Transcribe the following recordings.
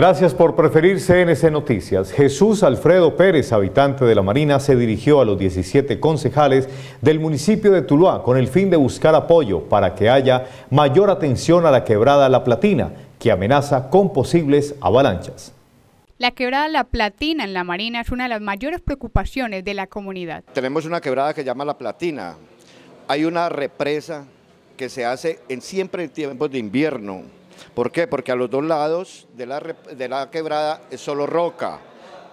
Gracias por preferir CNC Noticias. Jesús Alfredo Pérez, habitante de la Marina, se dirigió a los 17 concejales del municipio de Tuluá con el fin de buscar apoyo para que haya mayor atención a la quebrada La Platina, que amenaza con posibles avalanchas. La quebrada La Platina en la Marina es una de las mayores preocupaciones de la comunidad. Tenemos una quebrada que se llama La Platina. Hay una represa que se hace en, siempre en tiempos de invierno ¿Por qué? Porque a los dos lados de la, quebrada es solo roca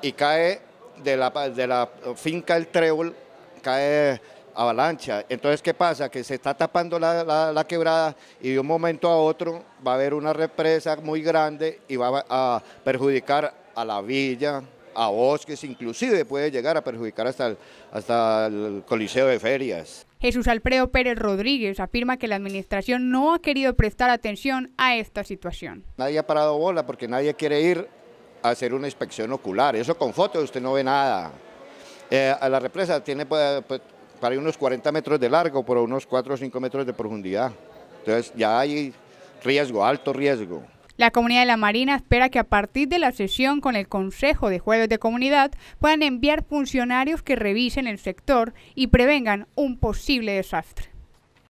y cae de la, finca El Trébol, cae avalancha. Entonces, ¿qué pasa? Que se está tapando la, quebrada y de un momento a otro va a haber una represa muy grande y va a perjudicar a la villa, a bosques, inclusive puede llegar a perjudicar hasta el, coliseo de ferias. Jesús Alfredo Pérez Rodríguez afirma que la administración no ha querido prestar atención a esta situación. Nadie ha parado bola porque nadie quiere ir a hacer una inspección ocular. Eso con fotos usted no ve nada. Eh, la represa tiene para unos 40 metros de largo por unos 4 o 5 metros de profundidad. Entonces ya hay riesgo, alto riesgo. La comunidad de la Marina espera que a partir de la sesión con el Consejo de Jueves de Comunidad puedan enviar funcionarios que revisen el sector y prevengan un posible desastre.